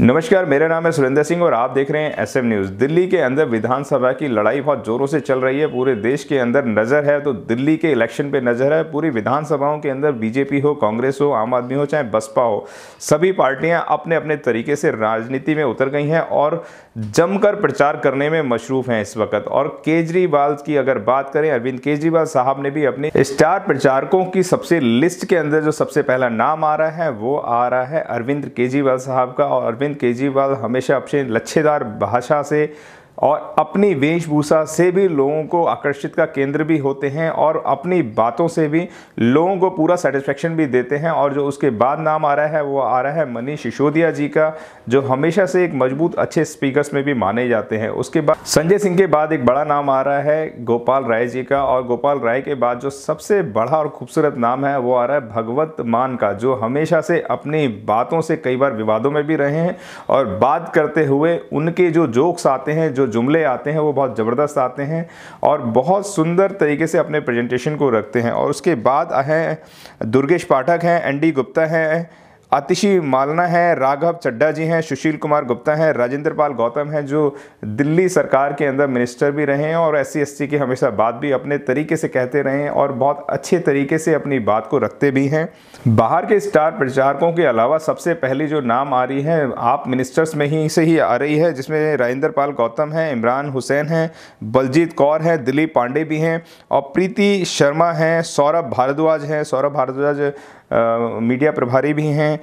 नमस्कार मेरा नाम है सुरेंद्र सिंह और आप देख रहे हैं एसएम न्यूज़ दिल्ली के अंदर विधानसभा की लड़ाई बहुत ज़ोरों से चल रही है पूरे देश के अंदर नज़र है तो दिल्ली के इलेक्शन पे नज़र है पूरी विधानसभाओं के अंदर बीजेपी हो कांग्रेस हो आम आदमी हो चाहे बसपा हो सभी पार्टियां अपने अपने तरीके से राजनीति में उतर गई हैं और जमकर प्रचार करने में मशरूफ़ हैं इस वक्त और केजरीवाल की अगर बात करें अरविंद केजरीवाल साहब ने भी अपने स्टार प्रचारकों की सबसे लिस्ट के अंदर जो सबसे पहला नाम आ रहा है वो आ रहा है अरविंद केजरीवाल साहब का और अरविंद अरविंद केजरीवाल हमेशा अपने लच्छेदार भाषा से और अपनी वेशभूषा से भी लोगों को आकर्षित का केंद्र भी होते हैं और अपनी बातों से भी लोगों को पूरा सेटिस्फेक्शन भी देते हैं और जो उसके बाद नाम आ रहा है वो आ रहा है मनीष सिसोदिया जी का जो हमेशा से एक मजबूत अच्छे स्पीकर्स में भी माने जाते हैं उसके बाद संजय सिंह के बाद एक बड़ा नाम आ रहा है गोपाल राय जी का और गोपाल राय के बाद जो सबसे बड़ा और खूबसूरत नाम है वो आ रहा है भगवत मान का जो हमेशा से अपनी बातों से कई बार विवादों में भी रहे हैं और बात करते हुए उनके जो जोक्स आते हैं जो जुमले आते हैं वो बहुत ज़बरदस्त आते हैं और बहुत सुंदर तरीके से अपने प्रेजेंटेशन को रखते हैं और उसके बाद हैं दुर्गेश पाठक हैं एन डी गुप्ता हैं आतिशी मालना है राघव चड्डा जी हैं सुशील कुमार गुप्ता हैं राजेंद्र पाल गौतम हैं जो दिल्ली सरकार के अंदर मिनिस्टर भी रहे हैं और एस सी की हमेशा बात भी अपने तरीके से कहते रहे हैं और बहुत अच्छे तरीके से अपनी बात को रखते भी हैं बाहर के स्टार प्रचारकों के अलावा सबसे पहले जो नाम आ रही है आप मिनिस्टर्स में ही से ही आ रही है जिसमें राजेंद्र पाल गौतम हैं इमरान हुसैन हैं बलजीत कौर हैं दिलीप पांडे भी हैं और प्रीति शर्मा हैं सौरभ भारद्वाज हैं सौरभ भारद्वाज मीडिया प्रभारी भी हैं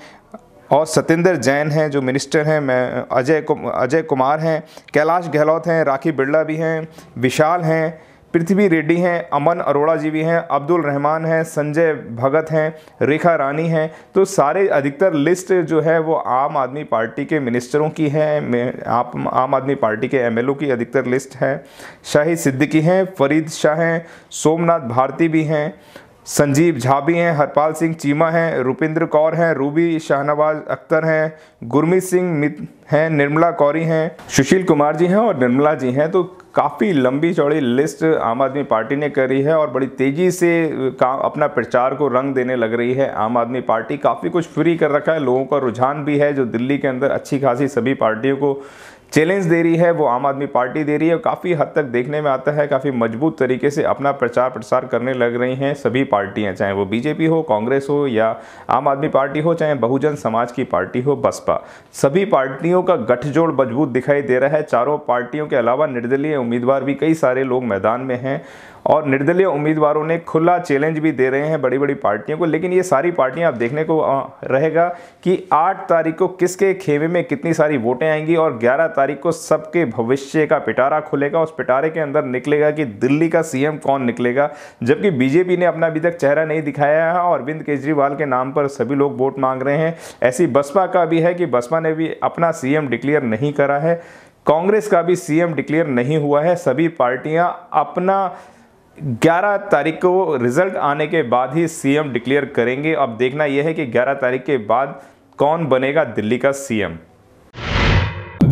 और सतेंद्र जैन हैं जो मिनिस्टर हैं मैं अजय अजय कुमार हैं कैलाश गहलोत हैं राखी बिरला भी हैं विशाल हैं पृथ्वी रेड्डी हैं अमन अरोड़ा जी भी हैं अब्दुल रहमान हैं संजय भगत हैं रेखा रानी हैं तो सारे अधिकतर लिस्ट जो है वो आम आदमी पार्टी के मिनिस्टरों की है आप आम आदमी पार्टी के एमएलओ की अधिकतर लिस्ट है शाही सिद्दीकी हैं फरीद शाह हैं सोमनाथ भारती भी हैं संजीव झा भी हैं हरपाल सिंह चीमा हैं रुपिंद्र कौर हैं रूबी शाहनवाज अख्तर हैं गुरमीत सिंह मित हैं निर्मला कौरी हैं सुशील कुमार जी हैं और निर्मला जी हैं तो काफ़ी लंबी चौड़ी लिस्ट आम आदमी पार्टी ने करी है और बड़ी तेज़ी से काम अपना प्रचार को रंग देने लग रही है आम आदमी पार्टी काफ़ी कुछ फ्री कर रखा है लोगों का रुझान भी है जो दिल्ली के अंदर अच्छी खासी सभी पार्टियों को चैलेंज दे रही है वो आम आदमी पार्टी दे रही है और काफ़ी हद तक देखने में आता है काफ़ी मजबूत तरीके से अपना प्रचार प्रसार करने लग रही हैं सभी पार्टियां चाहे वो बीजेपी हो कांग्रेस हो या आम आदमी पार्टी हो चाहे बहुजन समाज की पार्टी हो बसपा सभी पार्टियों का गठजोड़ मजबूत दिखाई दे रहा है चारों पार्टियों के अलावा निर्दलीय उम्मीदवार भी कई सारे लोग मैदान में हैं और निर्दलीय उम्मीदवारों ने खुला चैलेंज भी दे रहे हैं बड़ी बड़ी पार्टियों को लेकिन ये सारी पार्टियां आप देखने को रहेगा कि आठ तारीख को किसके खेमे में कितनी सारी वोटें आएंगी और ग्यारह तारीख को सबके भविष्य का पिटारा खुलेगा उस पिटारे के अंदर निकलेगा कि दिल्ली का सीएम कौन निकलेगा जबकि बीजेपी ने अपना अभी तक चेहरा नहीं दिखाया है और अरविंद केजरीवाल के नाम पर सभी लोग वोट मांग रहे हैं ऐसी बसपा का भी है कि बसपा ने भी अपना सीएम डिक्लेयर नहीं करा है कांग्रेस का भी सीएम डिक्लेयर नहीं हुआ है सभी पार्टियां अपना 11 तारीख को रिजल्ट आने के बाद ही सीएम डिक्लेयर करेंगे अब देखना यह है कि 11 तारीख के बाद कौन बनेगा दिल्ली का सीएम